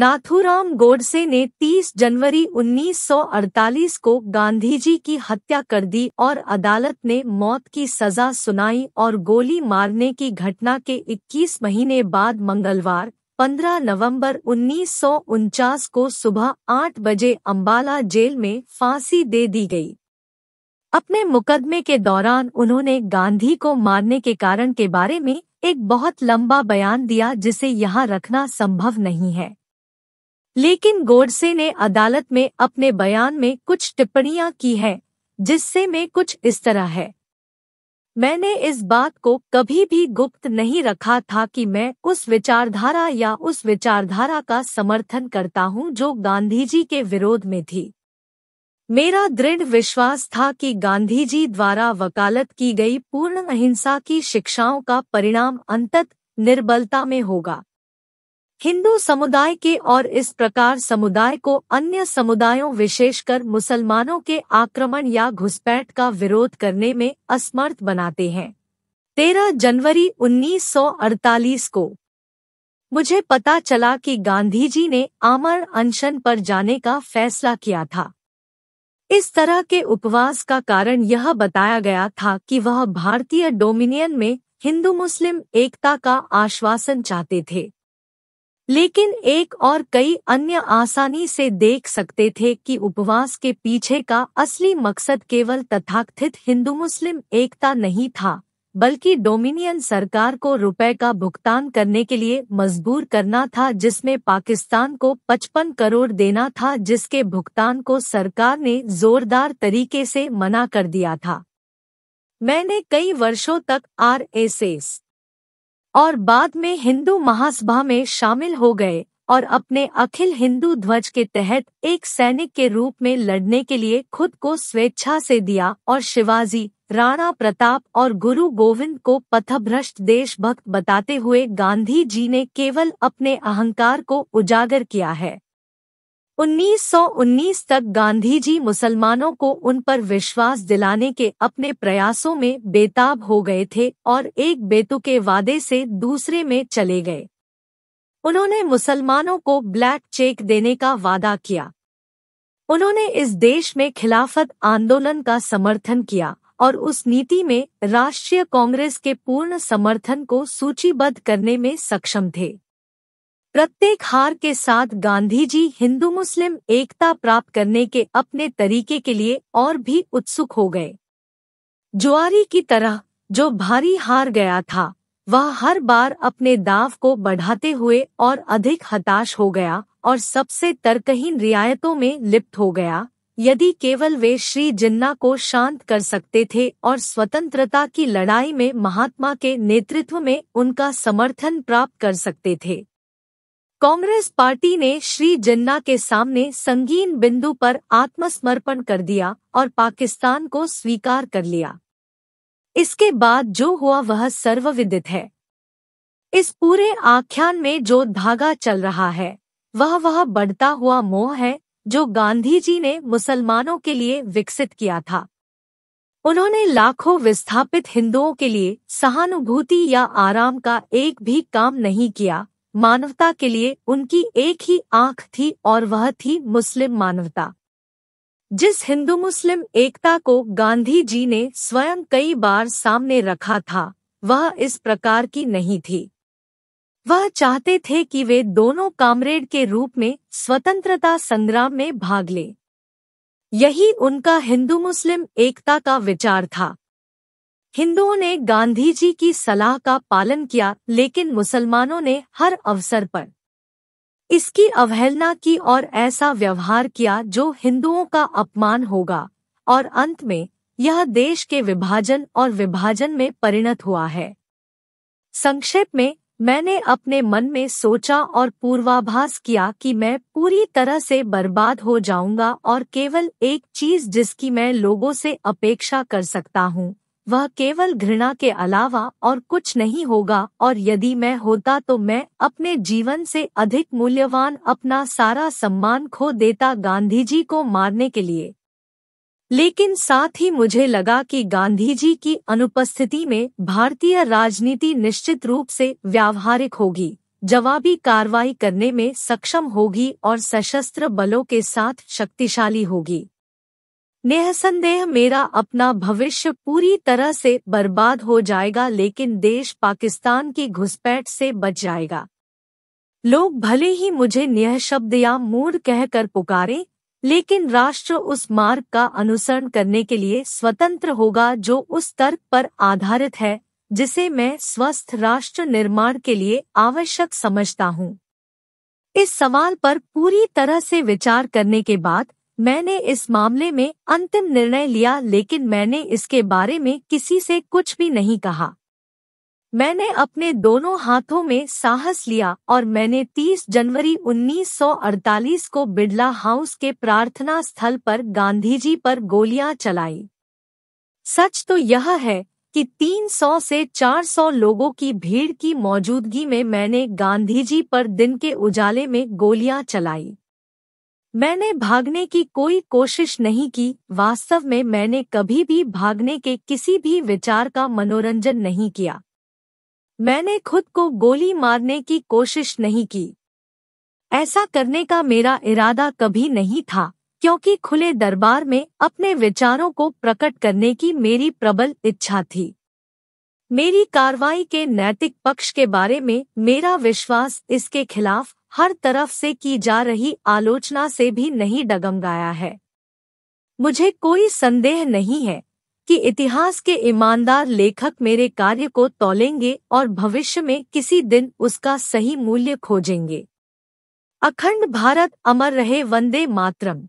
नाथुराम गोडसे ने 30 जनवरी 1948 को गांधीजी की हत्या कर दी और अदालत ने मौत की सजा सुनाई और गोली मारने की घटना के 21 महीने बाद मंगलवार 15 नवंबर उन्नीस को सुबह 8 बजे अंबाला जेल में फांसी दे दी गई अपने मुकदमे के दौरान उन्होंने गांधी को मारने के कारण के बारे में एक बहुत लंबा बयान दिया जिसे यहाँ रखना संभव नहीं है लेकिन गोडसे ने अदालत में अपने बयान में कुछ टिप्पणियां की हैं, जिससे में कुछ इस तरह है मैंने इस बात को कभी भी गुप्त नहीं रखा था कि मैं उस विचारधारा या उस विचारधारा का समर्थन करता हूं जो गांधी जी के विरोध में थी मेरा दृढ़ विश्वास था कि गांधी जी द्वारा वकालत की गई पूर्ण अहिंसा की शिक्षाओं का परिणाम अंतत निर्बलता में होगा हिंदू समुदाय के और इस प्रकार समुदाय को अन्य समुदायों विशेषकर मुसलमानों के आक्रमण या घुसपैठ का विरोध करने में असमर्थ बनाते हैं 13 जनवरी 1948 को मुझे पता चला कि गांधी जी ने आमर अनशन पर जाने का फैसला किया था इस तरह के उपवास का कारण यह बताया गया था कि वह भारतीय डोमिनियन में हिंदू मुस्लिम एकता का आश्वासन चाहते थे लेकिन एक और कई अन्य आसानी से देख सकते थे कि उपवास के पीछे का असली मकसद केवल तथाकथित हिंदू मुस्लिम एकता नहीं था बल्कि डोमिनियन सरकार को रुपए का भुगतान करने के लिए मजबूर करना था जिसमें पाकिस्तान को 55 करोड़ देना था जिसके भुगतान को सरकार ने जोरदार तरीके से मना कर दिया था मैंने कई वर्षों तक आर एस एस और बाद में हिंदू महासभा में शामिल हो गए और अपने अखिल हिंदू ध्वज के तहत एक सैनिक के रूप में लड़ने के लिए खुद को स्वेच्छा से दिया और शिवाजी राणा प्रताप और गुरु गोविंद को पथभ्रष्ट देशभक्त बताते हुए गांधी जी ने केवल अपने अहंकार को उजागर किया है 1919 तक गांधी जी मुसलमानों को उन पर विश्वास दिलाने के अपने प्रयासों में बेताब हो गए थे और एक बेतुके वादे से दूसरे में चले गए उन्होंने मुसलमानों को ब्लैक चेक देने का वादा किया उन्होंने इस देश में खिलाफत आंदोलन का समर्थन किया और उस नीति में राष्ट्रीय कांग्रेस के पूर्ण समर्थन को सूचीबद्ध करने में सक्षम थे प्रत्येक हार के साथ गांधी जी हिंदू मुस्लिम एकता प्राप्त करने के अपने तरीके के लिए और भी उत्सुक हो गए जुआरी की तरह जो भारी हार गया था वह हर बार अपने दाव को बढ़ाते हुए और अधिक हताश हो गया और सबसे तर्कहीन रियायतों में लिप्त हो गया यदि केवल वे श्री जिन्ना को शांत कर सकते थे और स्वतंत्रता की लड़ाई में महात्मा के नेतृत्व में उनका समर्थन प्राप्त कर सकते थे कांग्रेस पार्टी ने श्री जिन्ना के सामने संगीन बिंदु पर आत्मसमर्पण कर दिया और पाकिस्तान को स्वीकार कर लिया इसके बाद जो हुआ वह सर्वविदित है इस पूरे आख्यान में जो धागा चल रहा है वह वह बढ़ता हुआ मोह है जो गांधी जी ने मुसलमानों के लिए विकसित किया था उन्होंने लाखों विस्थापित हिंदुओं के लिए सहानुभूति या आराम का एक भी काम नहीं किया मानवता के लिए उनकी एक ही आंख थी और वह थी मुस्लिम मानवता जिस हिंदू मुस्लिम एकता को गांधी जी ने स्वयं कई बार सामने रखा था वह इस प्रकार की नहीं थी वह चाहते थे कि वे दोनों कामरेड के रूप में स्वतंत्रता संग्राम में भाग लें यही उनका हिंदू मुस्लिम एकता का विचार था हिंदुओं ने गांधी जी की सलाह का पालन किया लेकिन मुसलमानों ने हर अवसर पर इसकी अवहेलना की और ऐसा व्यवहार किया जो हिंदुओं का अपमान होगा और अंत में यह देश के विभाजन और विभाजन में परिणत हुआ है संक्षेप में मैंने अपने मन में सोचा और पूर्वाभास किया कि मैं पूरी तरह से बर्बाद हो जाऊंगा और केवल एक चीज जिसकी मैं लोगों से अपेक्षा कर सकता हूं वह केवल घृणा के अलावा और कुछ नहीं होगा और यदि मैं होता तो मैं अपने जीवन से अधिक मूल्यवान अपना सारा सम्मान खो देता गांधी जी को मारने के लिए लेकिन साथ ही मुझे लगा कि गांधी जी की अनुपस्थिति में भारतीय राजनीति निश्चित रूप से व्यावहारिक होगी जवाबी कार्रवाई करने में सक्षम होगी और सशस्त्र बलों के साथ शक्तिशाली होगी निहसंदेह मेरा अपना भविष्य पूरी तरह से बर्बाद हो जाएगा लेकिन देश पाकिस्तान की घुसपैठ से बच जाएगा लोग भले ही मुझे निह शब्द या मूड कहकर पुकारें लेकिन राष्ट्र उस मार्ग का अनुसरण करने के लिए स्वतंत्र होगा जो उस तर्क पर आधारित है जिसे मैं स्वस्थ राष्ट्र निर्माण के लिए आवश्यक समझता हूँ इस सवाल पर पूरी तरह से विचार करने के बाद मैंने इस मामले में अंतिम निर्णय लिया लेकिन मैंने इसके बारे में किसी से कुछ भी नहीं कहा मैंने अपने दोनों हाथों में साहस लिया और मैंने 30 जनवरी 1948 को बिड़ला हाउस के प्रार्थना स्थल पर गांधीजी पर गोलियां चलाई सच तो यह है कि 300 से 400 लोगों की भीड़ की मौजूदगी में मैंने गांधीजी पर दिन के उजाले में गोलियां चलाई मैंने भागने की कोई कोशिश नहीं की वास्तव में मैंने कभी भी भागने के किसी भी विचार का मनोरंजन नहीं किया मैंने खुद को गोली मारने की कोशिश नहीं की ऐसा करने का मेरा इरादा कभी नहीं था क्योंकि खुले दरबार में अपने विचारों को प्रकट करने की मेरी प्रबल इच्छा थी मेरी कार्रवाई के नैतिक पक्ष के बारे में मेरा विश्वास इसके खिलाफ हर तरफ से की जा रही आलोचना से भी नहीं डगमगाया है मुझे कोई संदेह नहीं है कि इतिहास के ईमानदार लेखक मेरे कार्य को तोलेंगे और भविष्य में किसी दिन उसका सही मूल्य खोजेंगे अखंड भारत अमर रहे वंदे मातरम